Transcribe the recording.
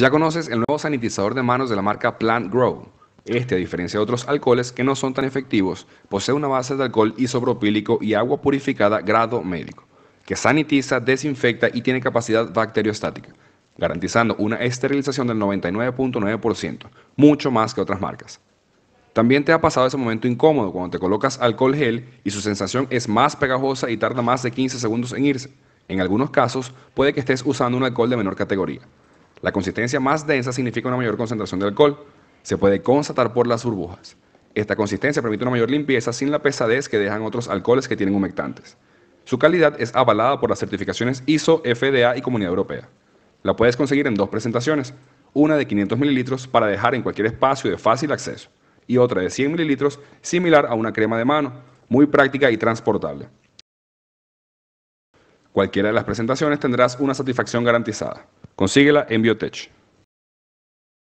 Ya conoces el nuevo sanitizador de manos de la marca Plant Grow. Este, a diferencia de otros alcoholes que no son tan efectivos, posee una base de alcohol isopropílico y agua purificada grado médico, que sanitiza, desinfecta y tiene capacidad bacteriostática, garantizando una esterilización del 99.9%, mucho más que otras marcas. También te ha pasado ese momento incómodo cuando te colocas alcohol gel y su sensación es más pegajosa y tarda más de 15 segundos en irse. En algunos casos puede que estés usando un alcohol de menor categoría. La consistencia más densa significa una mayor concentración de alcohol. Se puede constatar por las burbujas. Esta consistencia permite una mayor limpieza sin la pesadez que dejan otros alcoholes que tienen humectantes. Su calidad es avalada por las certificaciones ISO, FDA y Comunidad Europea. La puedes conseguir en dos presentaciones, una de 500 mililitros para dejar en cualquier espacio de fácil acceso y otra de 100 mililitros similar a una crema de mano, muy práctica y transportable. Cualquiera de las presentaciones tendrás una satisfacción garantizada. Consíguela en Biotech.